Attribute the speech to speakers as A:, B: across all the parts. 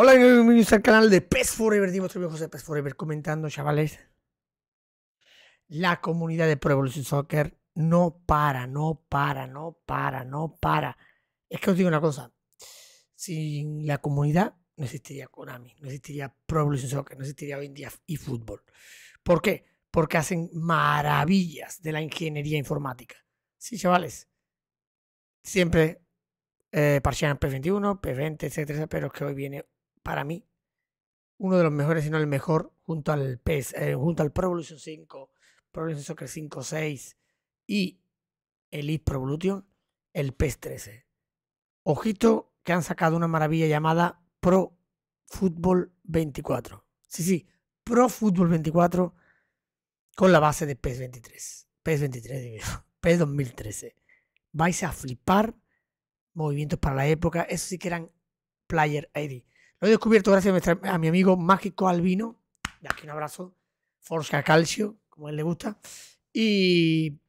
A: Hola, y bienvenidos al canal de PES Forever, Digo, viejo José PES Forever comentando, chavales. La comunidad de Pro Evolution Soccer no para, no para, no para, no para. Es que os digo una cosa, sin la comunidad no existiría Konami, no existiría Pro Evolution Soccer, no existiría hoy en día y ¿Por qué? Porque hacen maravillas de la ingeniería informática. Sí, chavales, siempre eh, parchean P21, P20, etcétera, pero que hoy viene para mí, uno de los mejores, si no el mejor, junto al, PES, eh, junto al Pro Evolution 5, Pro Evolution Soccer 5, 6 y Elite Pro Evolution, el PES 13. Ojito que han sacado una maravilla llamada Pro Fútbol 24. Sí, sí, Pro Fútbol 24 con la base de PES 23. PES 23, digo PES 2013. Vais a flipar movimientos para la época. Eso sí que eran Player ID. Lo he descubierto gracias a, mi amigo Mágico Albino. De aquí un abrazo. Forza Calcio, como a él le gusta. Y.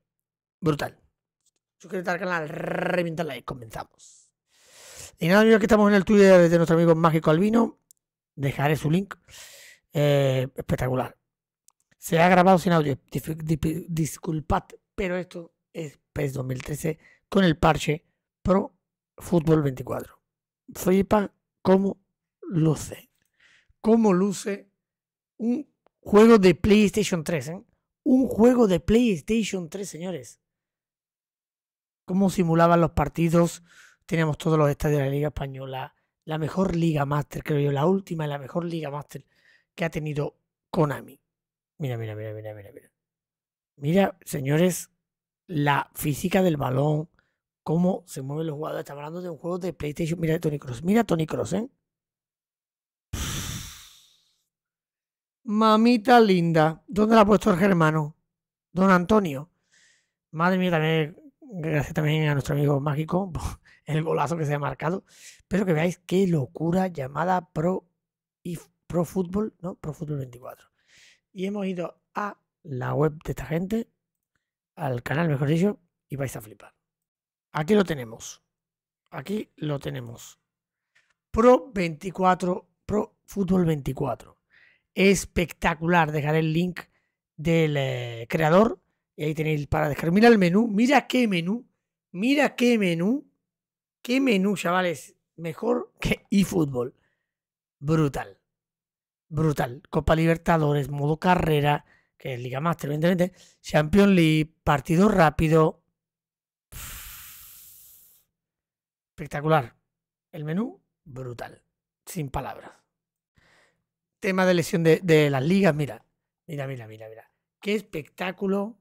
A: brutal. Suscríbete al canal, revienta like, comenzamos. Y nada, amigos, que estamos en el Twitter de nuestro amigo Mágico Albino. Dejaré su link. Eh, espectacular. Se ha grabado sin audio. disculpad, pero esto es PES 2013 con el parche Pro Fútbol 24. Flipa como luce. ¿Cómo luce un juego de PlayStation 3? Eh? Un juego de PlayStation 3, señores. ¿Cómo simulaban los partidos? Teníamos todos los estadios de la Liga Española. La mejor Liga Master, creo yo. La última, la mejor Liga Master que ha tenido Konami. Mira, mira, mira, mira, mira, mira. Mira, señores, la física del balón, cómo se mueven los jugadores. Estamos hablando de un juego de PlayStation. Mira Tony Cross, mira Tony Cross, ¿eh? Mamita linda. ¿Dónde la ha puesto el germano? Don Antonio. Madre mía, también, gracias también a nuestro amigo mágico, el golazo que se ha marcado. Pero que veáis qué locura llamada Pro, y, Pro Fútbol, ¿no? Pro Fútbol 24. Y hemos ido a la web de esta gente, al canal, mejor dicho, y vais a flipar. Aquí lo tenemos. Aquí lo tenemos. Pro 24, Pro Fútbol 24 espectacular. Dejaré el link del eh, creador y ahí tenéis para dejar, Mira el menú, mira qué menú, mira qué menú, qué menú, chavales. Mejor que eFootball. Brutal, brutal. Copa Libertadores, modo carrera, que es Liga Master, evidentemente. Champions League, partido rápido. espectacular. El menú, brutal. Sin palabras tema de lesión de, las ligas, mira, mira, mira, mira, mira. Qué espectáculo,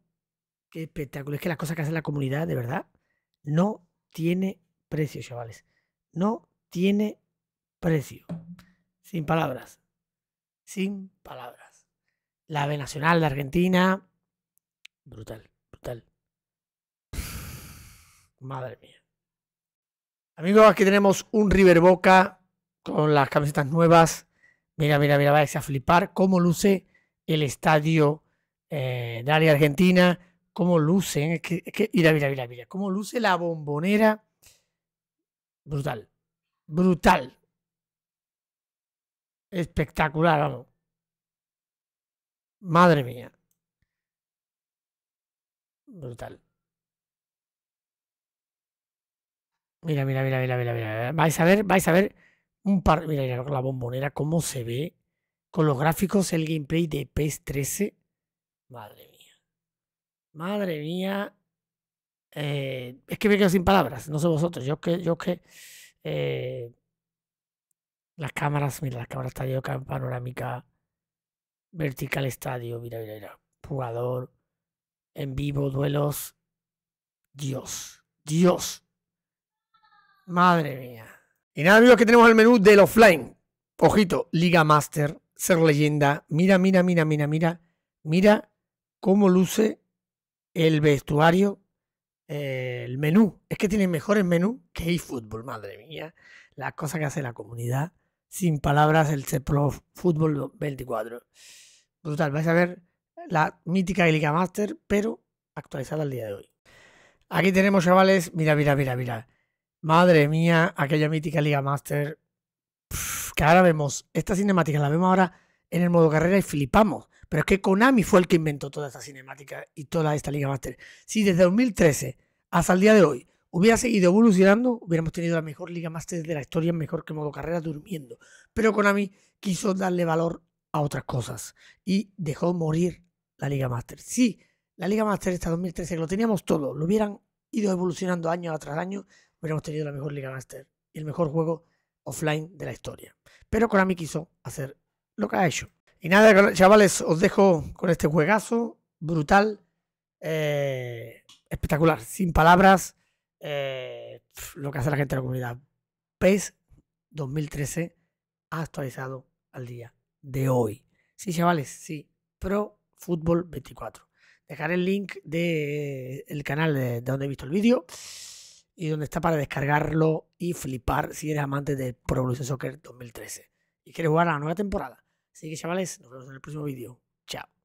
A: qué espectáculo. Es que las cosas que hace la comunidad, de verdad, no tiene precio, chavales. No tiene precio. Sin palabras. Sin palabras. La B Nacional de Argentina. Brutal, brutal. Madre mía. Amigos, aquí tenemos un River Boca con las camisetas nuevas. Mira, mira, mira, vais a flipar cómo luce el estadio eh, de área argentina, cómo luce, que, mira, mira, mira, mira, cómo luce la bombonera. Brutal, brutal. Espectacular, vamos. Madre mía. Brutal. mira, mira, mira, mira, mira. Vais a ver, vais a ver un par. Mira, la bombonera, cómo se ve. Con los gráficos, el gameplay de PS 13. Madre mía. Madre mía. Eh, es que me quedo sin palabras. No sé vosotros. Yo que. Yo que eh, las cámaras, mira, las cámaras estadio panorámica. Vertical estadio, mira, mira, mira. Jugador. En vivo, duelos. Dios. Dios. Madre mía. Y nada, amigos, que tenemos el menú del offline. Ojito, Liga Master, ser leyenda. Mira, mira, mira, mira, mira. Mira cómo luce el vestuario, eh, el menú. Es que tiene mejores menús que eFootball, madre mía. la cosa que hace la comunidad. Sin palabras, el Cepro Fútbol 24. Brutal, vais a ver la mítica Liga Master, pero actualizada al día de hoy. Aquí tenemos, chavales, mira, mira, mira, mira. Madre mía, aquella mítica Liga Master. que ahora vemos, esta cinemática la vemos ahora en el modo carrera y flipamos. Pero es que Konami fue el que inventó toda esta cinemática y toda esta Liga Master. Si desde 2013 hasta el día de hoy hubiese ido evolucionando, hubiéramos tenido la mejor Liga Master de la historia, mejor que modo carrera durmiendo. Pero Konami quiso darle valor a otras cosas y dejó morir la Liga Master. Si la Liga Master hasta 2013 que lo teníamos todo, lo hubieran ido evolucionando año tras año, hubiéramos tenido la mejor Liga Master y el mejor juego offline de la historia. Pero Konami quiso hacer lo que ha hecho. Y nada, chavales, os dejo con este juegazo brutal, eh, espectacular, sin palabras, eh, lo que hace la gente de la comunidad. PES 2013 ha actualizado al día de hoy. Sí, chavales, sí, Pro Football 24. Dejaré el link del canal de, de donde he visto el vídeo y donde está para descargarlo y flipar si eres amante de Pro Evolution Soccer 2013 y quieres jugar a la nueva temporada. Así que chavales, nos vemos en el próximo vídeo. Chao.